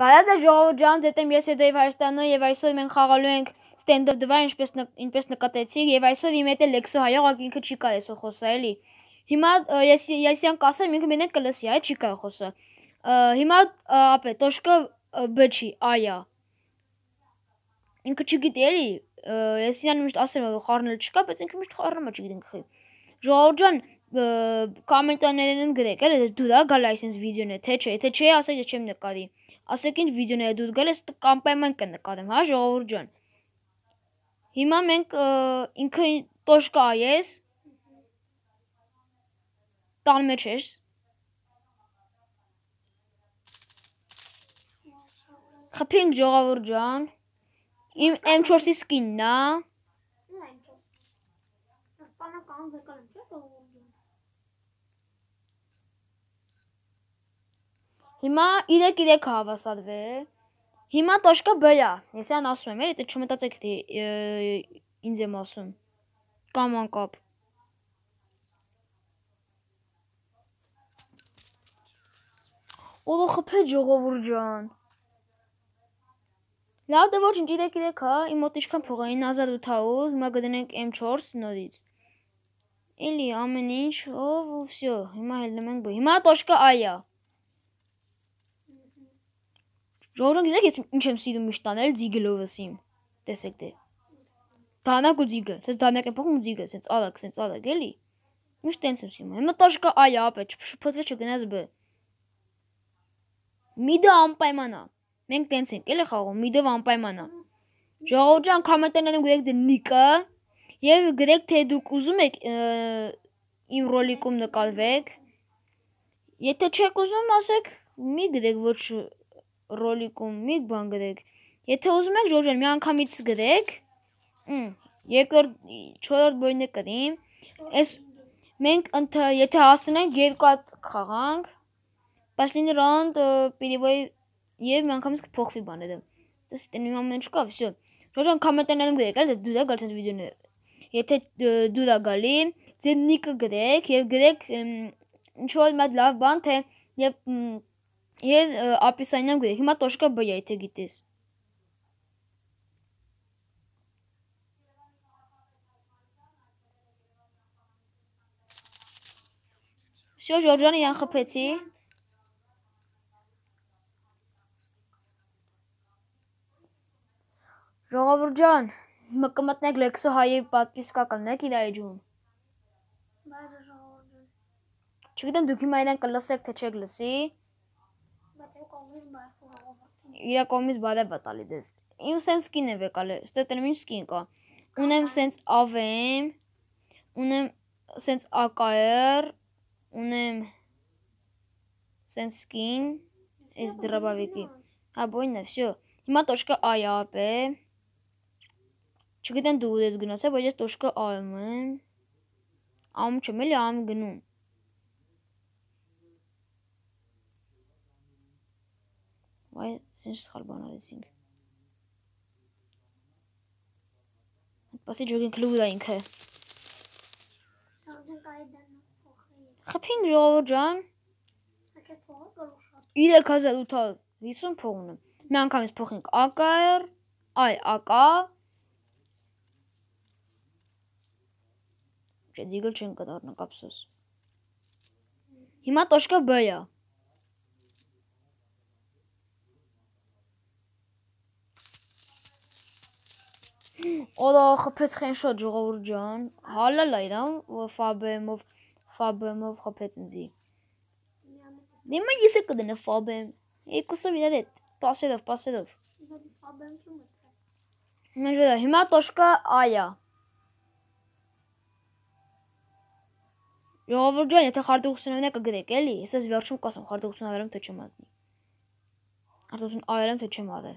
Բարև ձեզ ժողովուրդ ջան, ձետ եմ ես Եդեև Հայաստանն եւ այսօր մենք խաղալու ենք ստենդափ դվա, ինչպես ինչպես նկատեցի, եւ այսօր իմ հետ է Լեքսո հայողակ ինքը չի կարես ու խոսա էլի։ Հիմա ես ես իրանք ասեմ, ինքը մենակ կլսի, այ չի կարող խոսա։ Հիմա ապե տոշկը բչի, այա։ Ինքը չգիտի էլի, ես իրան միշտ ասեմ, որ խառնել չկա, բայց ինքը միշտ խառնում է, չգիտեմ քի։ Ժողովուրդ ջան, կոմենտներներում գրեք, էլի դու դա գալ այսինս վիդեոն է, թե չէ, եթե չէ, ասա ես չեմ նկարի ասեք ինչ վիդեոներ դուք գել ես կամպայման կնկարեմ, հա, ժողովուրդ ջան։ Հիմա մենք ինքը տոշկա ես։ Տան մեջ ես։ Խփինք ժողովուրդ ջան։ Իմ M4-ի սկինն է։ Նա M4-ը։ Սպանական զրկալն չէ՞ ժողովուրդ ջան։ Հիմա 3-3 հավասարվել է։ Հիմա Տոշկա բերա։ Ես այն ասում եմ, էլ դա դե չմտածեք թե դե, ինձ եմ ասում։ Կամ անկապ։ Ո՞վ խփե ժողովուրդ ջան։ Լավ դե ոչինչ 3-3 հա, իմ մոտ ինչքան փող է 9800, հիմա գտնենք M4 նորից։ Էլի ամեն ինչ, ով ու վсё, հիմա հելնում ենք։ Հիմա Տոշկա այա։ Ժողովուրդ գիտեք ես ինչ եմ սիրում միշտ անել Ձիգլովսին։ Տեսեք դե։ Դանակ ու Ձիգը, ցես դանակ եմ փոխում Ձիգը, ցես արագ, ցես արագ էլի։ Միշտ տենց եմ սիրում։ Հիմա տաշկա այ ապե, շփոթվե չգնաս բ։ Միդը անպայմանա։ Մենք տենց ենք էլի խաղում, միդը անպայմանա։ Ժողովուրդ ջան, կամենտներում գրեք դե նիկը եւ գրեք թե դուք ուզում եք իմ ռոլիկում նկարվեք։ Եթե չեք ուզում, ասեք մի գրեք ոչ ռոլիկում մի բան գրեք։ Եթե ուզում եք ժորժան միանգամից գրեք, երկրորդ չորրորդ բույնը կրիմ։ Էս մենք ընդ եթե հասնենք երկու հատ խաղանք, բայց լինի round պիդիվոյ եւ միանգամից կփոխվի բաները։ Դες տենի ամեն ինչ կա, վсё։ Ժորժան կամենտներում գրեք, այլ դու դա գալիս այս վիդեոն է։ Եթե դու դա գալի, ձեր նիկը գրեք եւ գրեք ինչ որ մի լավ բան թե եւ Եվ ապիսանյան գույը, հիմա տոշկա բյա, եթե գիտես։ Սյո ժորջանը յան խպեցի։ Ժողովուրդ ջան, մկմտնեք Lexo High-ի պատպիսկա կլնեք իր այջում։ Չգիտեմ դուք հիմա իրեն կլսեք թե չեք լսի։ Իրա կոմից բարև է տալի ձեզ։ Իմ սենց սկին է եկալ, ստե տեմ ինչ սկին կա։ Ունեմ սենց AVM, ունեմ սենց AKR, ունեմ սենց սկին из дробовики. А բույնը, всё։ Հիմա точка A-ը ապե։ Չգիտեմ դու ուր ես գնացել, բայց ես точка A-ում եմ։ Ամ չեմ էլի ամ գնում։ Սենց սխալ բան արեցինք։ Պասի ջոգին կլուր է ինքը։ Հպինք ժողովոր ջան։ 3850 փող ունեմ։ Մի անգամից փոխենք AKR, այ AK։ Չէ, դիգլ չեն կդառնանք, ափսոս։ Հիմա տոշկը B-ա։ Օլա խփեց խենշոտ ժողովուրդ ջան։ Հալալ այդամ, հա, որ ֆաբեմով ֆաբեմով խփեց ինձի։ Դեմը ես եք դնա ֆաբեմ։ Եկուսով իրար հետ, պասերով, պասերով։ Մենք դա հիմա տոշկա այա։ Ժողովուրդ ջան, եթե խարդուղությունավնա կգրեք, էլի, ես ես վերջում կասեմ խարդուղությունավերում թե չեմ ազնի։ Արդյոք այերեմ թե չեմ ազնի։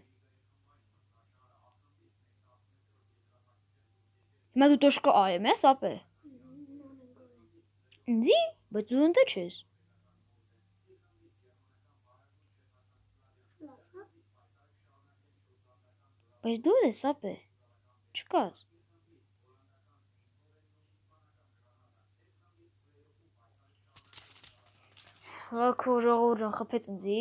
Հիմա դու տոշկա այեմ ես, ապե։ Ինձի, բայց դու ընդ չես։ Բայց դու ես, ապե։ Չկաս։ Ակո ժողովուրդը խփեց ինձի։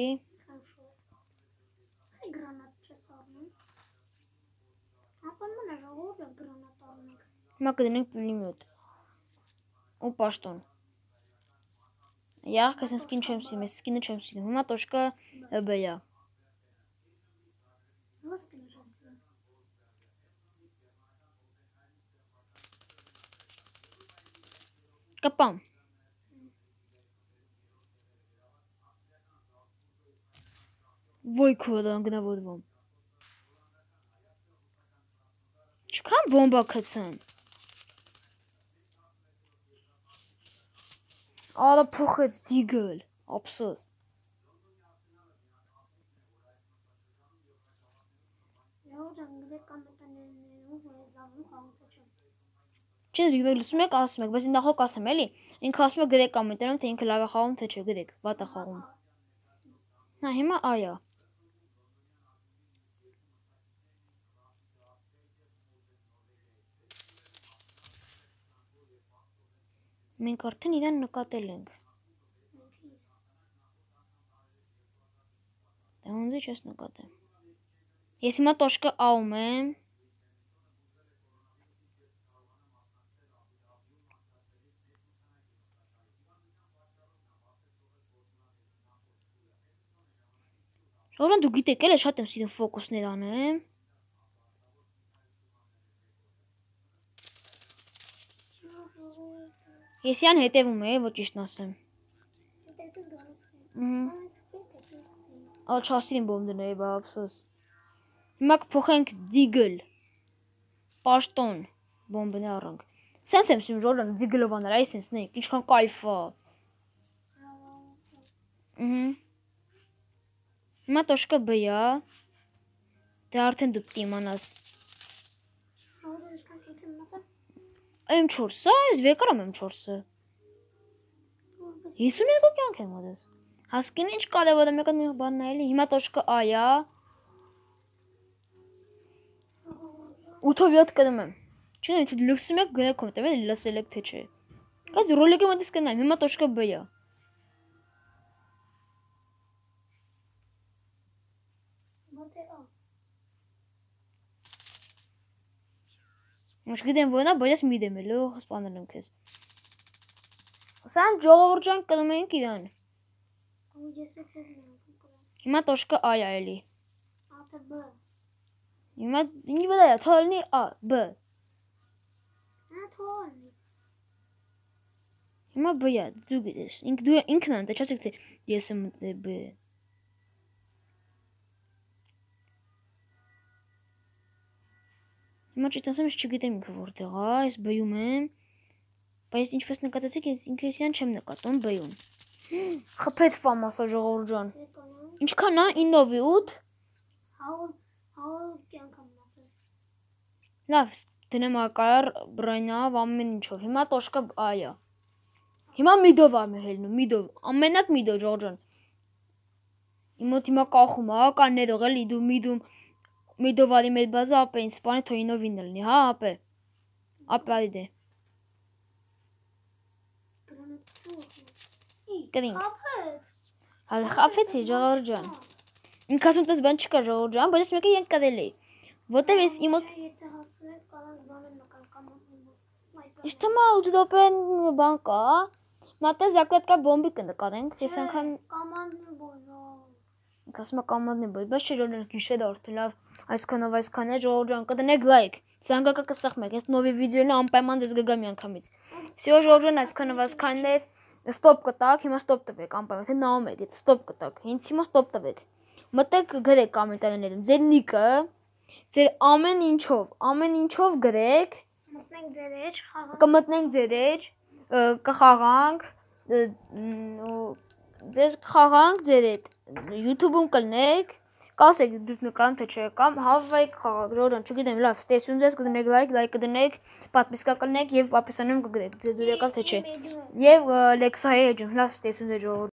Макаденек пулемет. Опа, что он? Яркость на скин чем сильнее, скины чем сильнее. Мама точка ЭБЯ. Капам. Вой куда гнавод вам. Çıkan бомба kaçın. Ալա փոխեց դիգել, ափսոս։ Չէ, դուք մեկ լսում եք, ասում եք, բայց նախոք ասեմ, էլի։ Ինքը ասում է գրեք ամենտերում, թե ինքը լավ է խաղում, թե չէ, գրեք, վատ է խաղում։ Հա, հիմա այո։ Մենք արդեն իրեն նկատել ենք։ Դա դե ոնց է չես նկատել։ Ես հիմա տոշկը անում եմ։ Շորան դու գիտեք էլ է շատ եմ սիրում ֆոկուսներ անեմ։ Հեսյան հետևում է, ոչ ճիշտ ասեմ։ Հետևից գալու։ Ահա չասին բոմբն է, բա ափսոս։ Հիմա կփոխենք դիգլ։ Պաշտոն բոմբն է առանք։ Սենց եմ շուն ռոլը դիգլովան արա, այսինքն նայեք, ինչքան кайֆա։ Ահա։ Հիմա տոշկը բյա։ Դե արդեն դու դիմանաս։ Ահա M4-ը, այս վեկարամ M4-ը։ 52 կյանք եմ ոդես։ Հասկին ինչ կարևոր դե, է մեկը նույն բանն այլի, հիմա տոշկը այա։ 8-ով 7 կդում եմ։ Չնայեմ, թե լուքսում եք գրեքում, թե լսել եք թե չէ։ Բայց ռոլիկը մտից կնայեմ, հիմա տոշկը B-ը։ Još idem vojna, bolje smo idem, ili ovo spanarnem kez. Sen George'an kalmayın ki yani. Ima toška A ja ili? A te B. Ima, ni vedaja, tolni A, B. Ne tolni? Ima B ja, drugi des. Ink, du ja, ink nan, da časek te, gdje sam Հիմա չտեսեմ, ես չգիտեմ ինքը որտեղ է, ես բյում եմ։ Բայց ինչպես նկատեցիք, ես ինքը էսյան չեմ նկատում բյում։ Խփեց ֆամասա ժողովուրդ ջան։ Ինչքան է 9-ի 8։ 100 100 կյանք մնացել։ Լավ, դնեմ ակար, բրայնավ, ամեն ինչով։ Հիմա տոշկը այա։ Հիմա միդով ամ հելնում, միդով, ամենակ միդով ժողովուրդ ջան։ Իմոտ հիմա կախում, հա, կաններ ողել իդու միդում։ մի Մեդովալի մեծ բազա ապեն սպանի թոյինովին լինի, հա ապե։ Ապե արի դե։ Գրինք։ Խափեց։ Հա խափեցի ժողովուրդ ջան։ Ինք ասում տես բան չկա ժողովուրդ ջան, բայց ես մեկը ենք կրել էի։ Որտեւ ես իմ մոտ Եթե հասնել կարող բանը նկարկամ սնայպեր։ Իսկ թեմա ուդոպեն բան կա։ Մատե հա։ զակատկա բոմբի կնկարենք, ես անգամ կամանն բոյ։ Ինք ասում է կամանն է բոյ, բայց չէ ժողովուրդ գիշերը արդեն լավ այսքանով այսքան է ժողովուրդ ջան կդնեք լայք զանգակը կսեղմեք այս նովի վիդեոն անպայման ձեզ կգա միանգամից всё ժողովուրդ ջան այսքանով այսքանն է ստոպ կտակ հիմա ստոպ տվեք անպայման թե նաում եք այդ ստոպ կտակ հենց հիմա ստոպ տվեք մտեք գրեք կոմենտներում ձեր նիկը ձեր ամեն ինչով ամեն ինչով գրեք մտնենք ձեր էջ խաղանք կմտնենք ձեր էջ կխաղանք ձեզ խաղանք ձեր այդ YouTube-ում կլնեք Սպասեք դուք նկարում թե չէ կամ հավայք խաղադրորն, չգիտեմ, լավ, ստեսյուն ձեզ կդնեք լայք, լայք կդնեք, պատմիսկա կլնեք եւ ապեսանում կգրեք, ձեզ դուր եկավ թե չէ։ Եվ Լեքսայի էջում, լավ, ստեսյուն ձեզ ժողովուրդ։